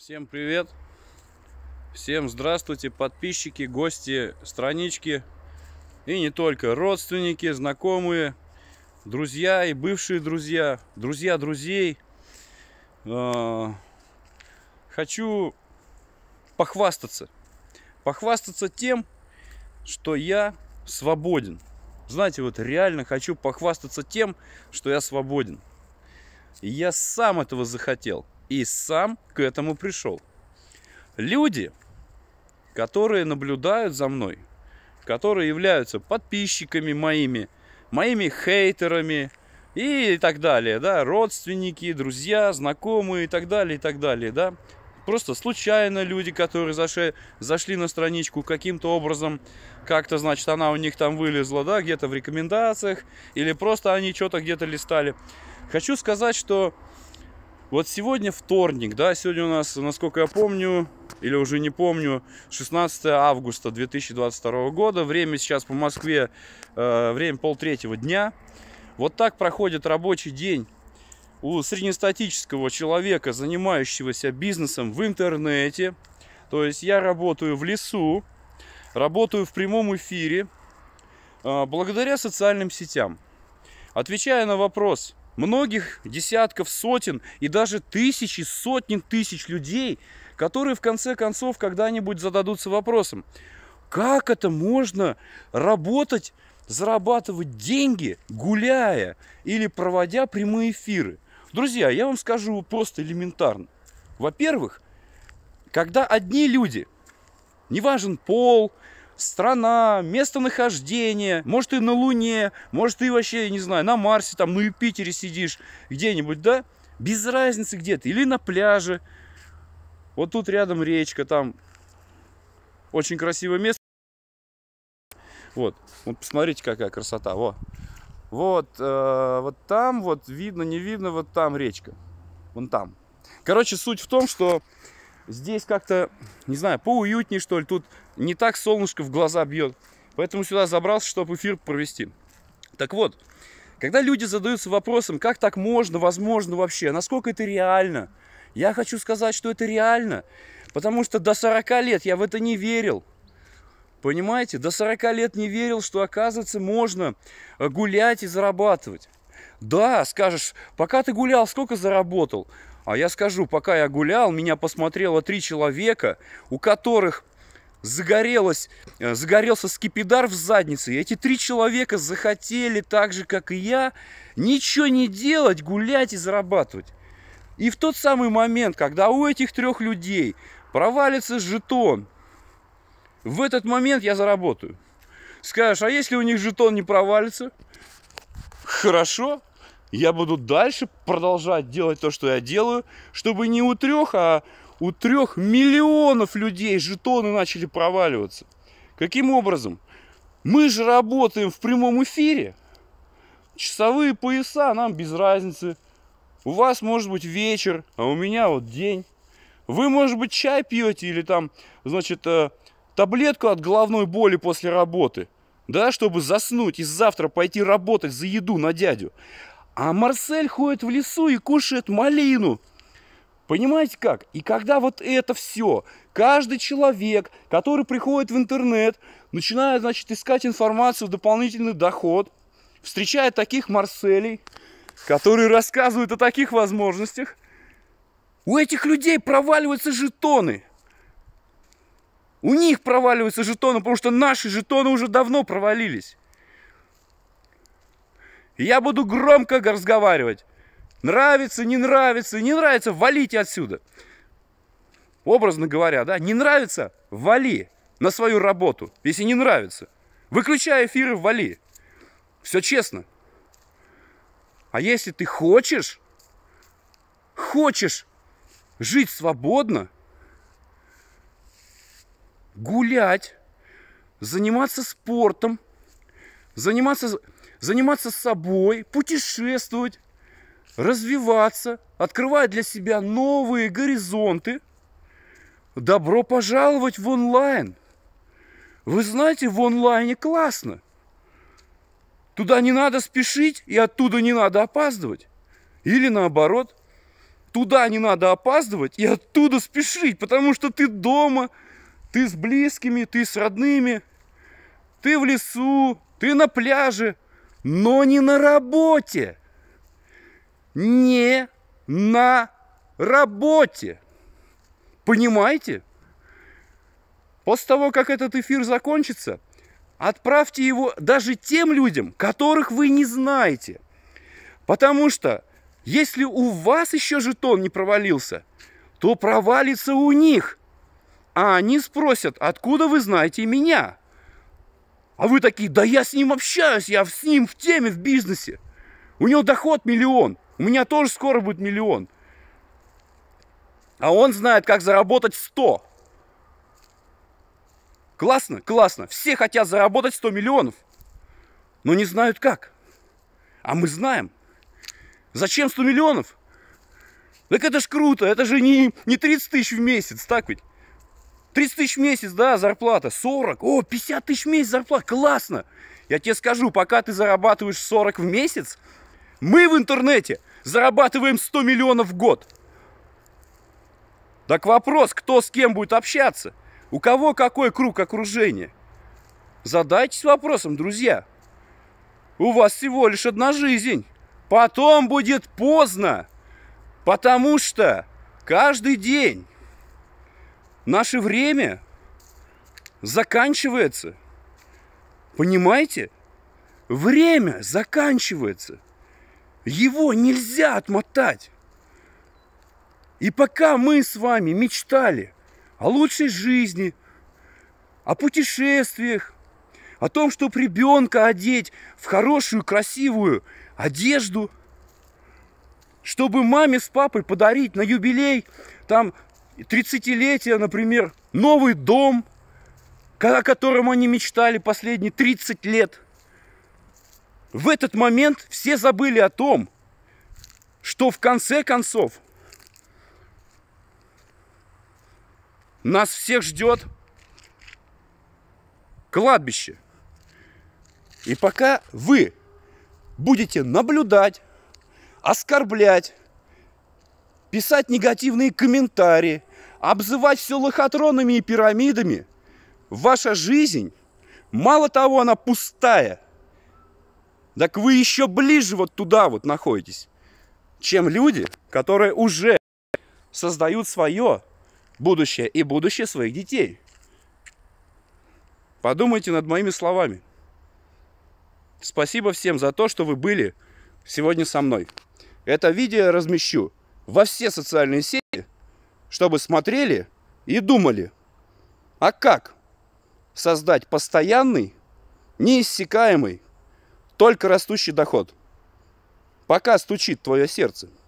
Всем привет! Всем здравствуйте, подписчики, гости, странички и не только, родственники, знакомые, друзья и бывшие друзья, друзья друзей. А, хочу похвастаться. Похвастаться тем, что я свободен. Знаете, вот реально хочу похвастаться тем, что я свободен. И я сам этого захотел и сам к этому пришел. Люди, которые наблюдают за мной, которые являются подписчиками моими, моими хейтерами и так далее, да, родственники, друзья, знакомые и так далее, и так далее, да, просто случайно люди, которые зашли, зашли на страничку каким-то образом, как-то, значит, она у них там вылезла, да, где-то в рекомендациях, или просто они что-то где-то листали. Хочу сказать, что вот сегодня вторник, да, сегодня у нас, насколько я помню, или уже не помню, 16 августа 2022 года. Время сейчас по Москве, э, время полтретьего дня. Вот так проходит рабочий день у среднестатического человека, занимающегося бизнесом в интернете. То есть я работаю в лесу, работаю в прямом эфире, э, благодаря социальным сетям. Отвечая на вопрос – многих десятков, сотен и даже тысячи, сотен тысяч людей, которые в конце концов когда-нибудь зададутся вопросом, как это можно работать, зарабатывать деньги, гуляя или проводя прямые эфиры. Друзья, я вам скажу просто элементарно. Во-первых, когда одни люди, неважен пол, страна, местонахождение. Может, ты на Луне, может, ты вообще, не знаю, на Марсе, там, на ну, Юпитере сидишь где-нибудь, да? Без разницы где ты. Или на пляже. Вот тут рядом речка, там очень красивое место. Вот, вот посмотрите, какая красота. Во. Вот, э, вот там, вот видно, не видно, вот там речка. Вон там. Короче, суть в том, что Здесь как-то, не знаю, поуютнее, что ли. Тут не так солнышко в глаза бьет. Поэтому сюда забрался, чтобы эфир провести. Так вот, когда люди задаются вопросом, как так можно, возможно вообще, насколько это реально, я хочу сказать, что это реально. Потому что до 40 лет я в это не верил. Понимаете, до 40 лет не верил, что, оказывается, можно э, гулять и зарабатывать. Да, скажешь, пока ты гулял, сколько заработал? А я скажу, пока я гулял, меня посмотрело три человека, у которых загорелось, э, загорелся скипидар в заднице. И эти три человека захотели так же, как и я, ничего не делать, гулять и зарабатывать. И в тот самый момент, когда у этих трех людей провалится жетон, в этот момент я заработаю. Скажешь, а если у них жетон не провалится? Хорошо, я буду дальше продолжать делать то, что я делаю, чтобы не у трех, а у трех миллионов людей жетоны начали проваливаться. Каким образом? Мы же работаем в прямом эфире. Часовые пояса нам без разницы. У вас может быть вечер, а у меня вот день. Вы, может быть, чай пьете или там, значит, э, таблетку от головной боли после работы да, чтобы заснуть и завтра пойти работать за еду на дядю. А Марсель ходит в лесу и кушает малину. Понимаете как? И когда вот это все, каждый человек, который приходит в интернет, начинает, значит, искать информацию, дополнительный доход, встречает таких Марселей, которые рассказывают о таких возможностях, у этих людей проваливаются жетоны. У них проваливаются жетоны, потому что наши жетоны уже давно провалились я буду громко разговаривать. Нравится, не нравится, не нравится, валите отсюда. Образно говоря, да, не нравится, вали на свою работу, если не нравится. Выключай эфиры, вали. Все честно. А если ты хочешь, хочешь жить свободно, гулять, заниматься спортом, заниматься заниматься собой, путешествовать, развиваться, открывать для себя новые горизонты. Добро пожаловать в онлайн. Вы знаете, в онлайне классно. Туда не надо спешить и оттуда не надо опаздывать. Или наоборот, туда не надо опаздывать и оттуда спешить, потому что ты дома, ты с близкими, ты с родными, ты в лесу, ты на пляже – но не на работе. Не на работе. Понимаете? После того, как этот эфир закончится, отправьте его даже тем людям, которых вы не знаете. Потому что если у вас еще жетон не провалился, то провалится у них. А они спросят, откуда вы знаете меня? А вы такие, да я с ним общаюсь, я с ним в теме, в бизнесе. У него доход миллион. У меня тоже скоро будет миллион. А он знает, как заработать 100. Классно? Классно. Все хотят заработать 100 миллионов, но не знают как. А мы знаем. Зачем 100 миллионов? Так это ж круто, это же не, не 30 тысяч в месяц, так ведь? 30 тысяч в месяц, да, зарплата, 40, о, 50 тысяч в месяц зарплата, классно. Я тебе скажу, пока ты зарабатываешь 40 в месяц, мы в интернете зарабатываем 100 миллионов в год. Так вопрос, кто с кем будет общаться? У кого какой круг окружения? Задайтесь вопросом, друзья. У вас всего лишь одна жизнь. Потом будет поздно. Потому что каждый день Наше время заканчивается. Понимаете? Время заканчивается. Его нельзя отмотать. И пока мы с вами мечтали о лучшей жизни, о путешествиях, о том, чтобы ребенка одеть в хорошую, красивую одежду, чтобы маме с папой подарить на юбилей там 30-летие, например, новый дом, о котором они мечтали последние 30 лет. В этот момент все забыли о том, что в конце концов нас всех ждет кладбище. И пока вы будете наблюдать, оскорблять, писать негативные комментарии – обзывать все лохотронами и пирамидами, ваша жизнь, мало того, она пустая, так вы еще ближе вот туда вот находитесь, чем люди, которые уже создают свое будущее и будущее своих детей. Подумайте над моими словами. Спасибо всем за то, что вы были сегодня со мной. Это видео я размещу во все социальные сети чтобы смотрели и думали, а как создать постоянный, неиссякаемый, только растущий доход, пока стучит твое сердце –